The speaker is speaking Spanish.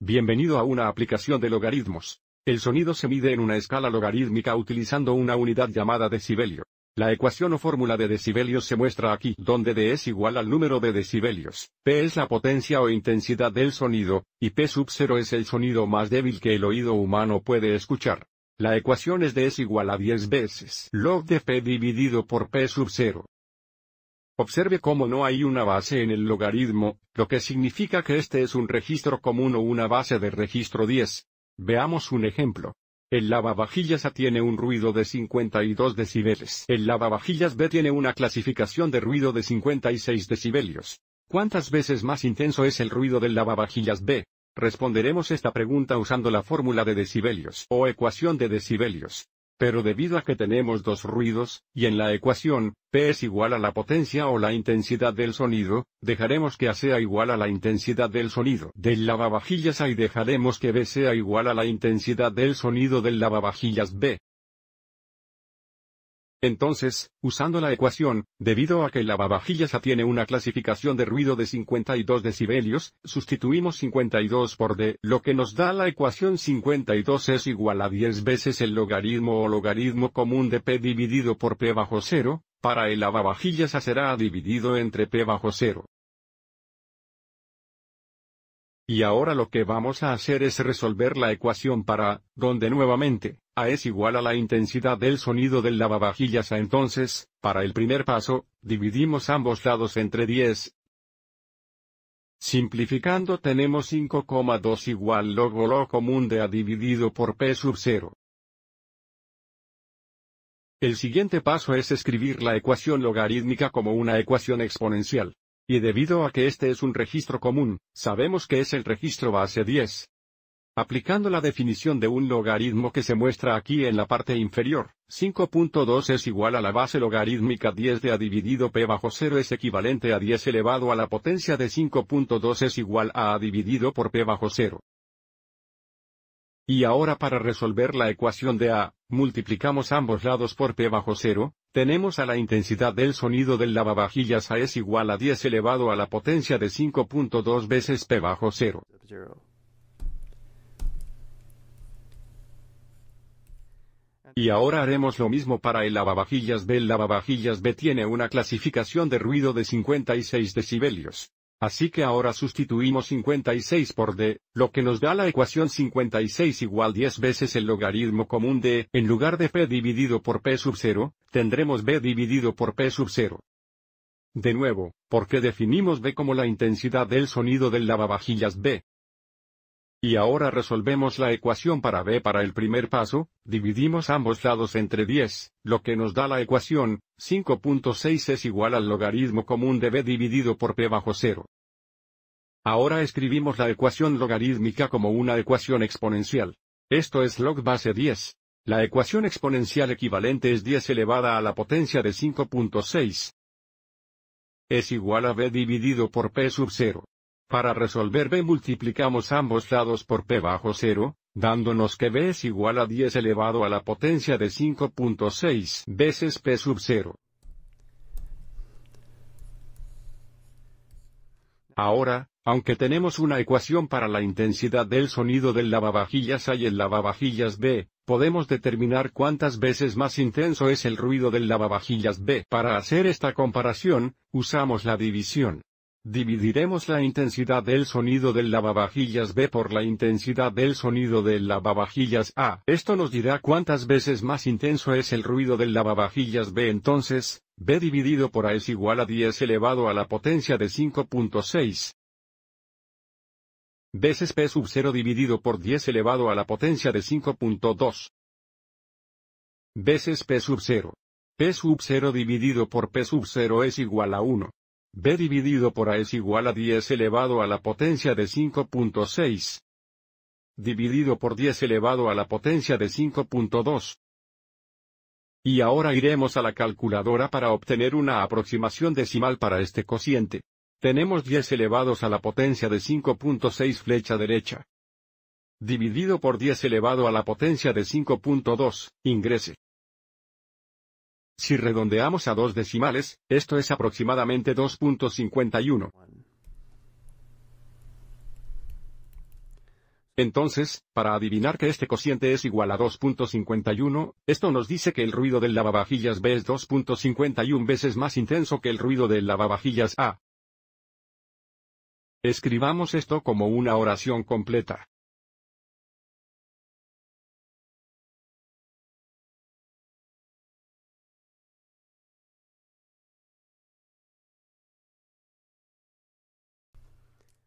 Bienvenido a una aplicación de logaritmos. El sonido se mide en una escala logarítmica utilizando una unidad llamada decibelio. La ecuación o fórmula de decibelios se muestra aquí, donde D es igual al número de decibelios, P es la potencia o intensidad del sonido, y P sub 0 es el sonido más débil que el oído humano puede escuchar. La ecuación es D es igual a 10 veces log de P dividido por P sub 0. Observe cómo no hay una base en el logaritmo, lo que significa que este es un registro común o una base de registro 10. Veamos un ejemplo. El lavavajillas A tiene un ruido de 52 decibeles. El lavavajillas B tiene una clasificación de ruido de 56 decibelios. ¿Cuántas veces más intenso es el ruido del lavavajillas B? Responderemos esta pregunta usando la fórmula de decibelios o ecuación de decibelios. Pero debido a que tenemos dos ruidos, y en la ecuación, P es igual a la potencia o la intensidad del sonido, dejaremos que A sea igual a la intensidad del sonido del lavavajillas A y dejaremos que B sea igual a la intensidad del sonido del lavavajillas B. Entonces, usando la ecuación, debido a que el lavavajillas tiene una clasificación de ruido de 52 decibelios, sustituimos 52 por D, lo que nos da la ecuación 52 es igual a 10 veces el logaritmo o logaritmo común de P dividido por P bajo 0. para el lavavajillas será dividido entre P bajo 0. Y ahora lo que vamos a hacer es resolver la ecuación para donde nuevamente, A es igual a la intensidad del sonido del lavavajillas A entonces, para el primer paso, dividimos ambos lados entre 10. Simplificando tenemos 5,2 igual log log común de A dividido por P sub 0. El siguiente paso es escribir la ecuación logarítmica como una ecuación exponencial. Y debido a que este es un registro común, sabemos que es el registro base 10. Aplicando la definición de un logaritmo que se muestra aquí en la parte inferior, 5.2 es igual a la base logarítmica 10 de a dividido p bajo 0 es equivalente a 10 elevado a la potencia de 5.2 es igual a a dividido por p bajo 0. Y ahora para resolver la ecuación de a, multiplicamos ambos lados por p bajo 0, tenemos a la intensidad del sonido del lavavajillas A es igual a 10 elevado a la potencia de 5.2 veces P bajo 0. Y ahora haremos lo mismo para el lavavajillas B. El lavavajillas B tiene una clasificación de ruido de 56 decibelios. Así que ahora sustituimos 56 por d, lo que nos da la ecuación 56 igual 10 veces el logaritmo común de, en lugar de p dividido por p sub 0, tendremos b dividido por p sub 0. De nuevo, porque definimos b como la intensidad del sonido del lavavajillas b, y ahora resolvemos la ecuación para b para el primer paso, dividimos ambos lados entre 10, lo que nos da la ecuación, 5.6 es igual al logaritmo común de b dividido por p bajo 0. Ahora escribimos la ecuación logarítmica como una ecuación exponencial. Esto es log base 10. La ecuación exponencial equivalente es 10 elevada a la potencia de 5.6. Es igual a b dividido por p sub 0. Para resolver b multiplicamos ambos lados por p bajo 0, dándonos que b es igual a 10 elevado a la potencia de 5.6 veces p sub 0. Ahora, aunque tenemos una ecuación para la intensidad del sonido del lavavajillas A y el lavavajillas B, podemos determinar cuántas veces más intenso es el ruido del lavavajillas B. Para hacer esta comparación, usamos la división. Dividiremos la intensidad del sonido del lavavajillas B por la intensidad del sonido del lavavajillas A. Esto nos dirá cuántas veces más intenso es el ruido del lavavajillas B entonces, B dividido por A es igual a 10 elevado a la potencia de 5.6 veces P sub 0 dividido por 10 elevado a la potencia de 5.2 veces P sub 0. P sub 0 dividido por P sub 0 es igual a 1 b dividido por a es igual a 10 elevado a la potencia de 5.6 dividido por 10 elevado a la potencia de 5.2. Y ahora iremos a la calculadora para obtener una aproximación decimal para este cociente. Tenemos 10 elevados a la potencia de 5.6 flecha derecha. Dividido por 10 elevado a la potencia de 5.2, ingrese. Si redondeamos a dos decimales, esto es aproximadamente 2.51. Entonces, para adivinar que este cociente es igual a 2.51, esto nos dice que el ruido del lavavajillas B es 2.51 veces más intenso que el ruido del lavavajillas A. Escribamos esto como una oración completa.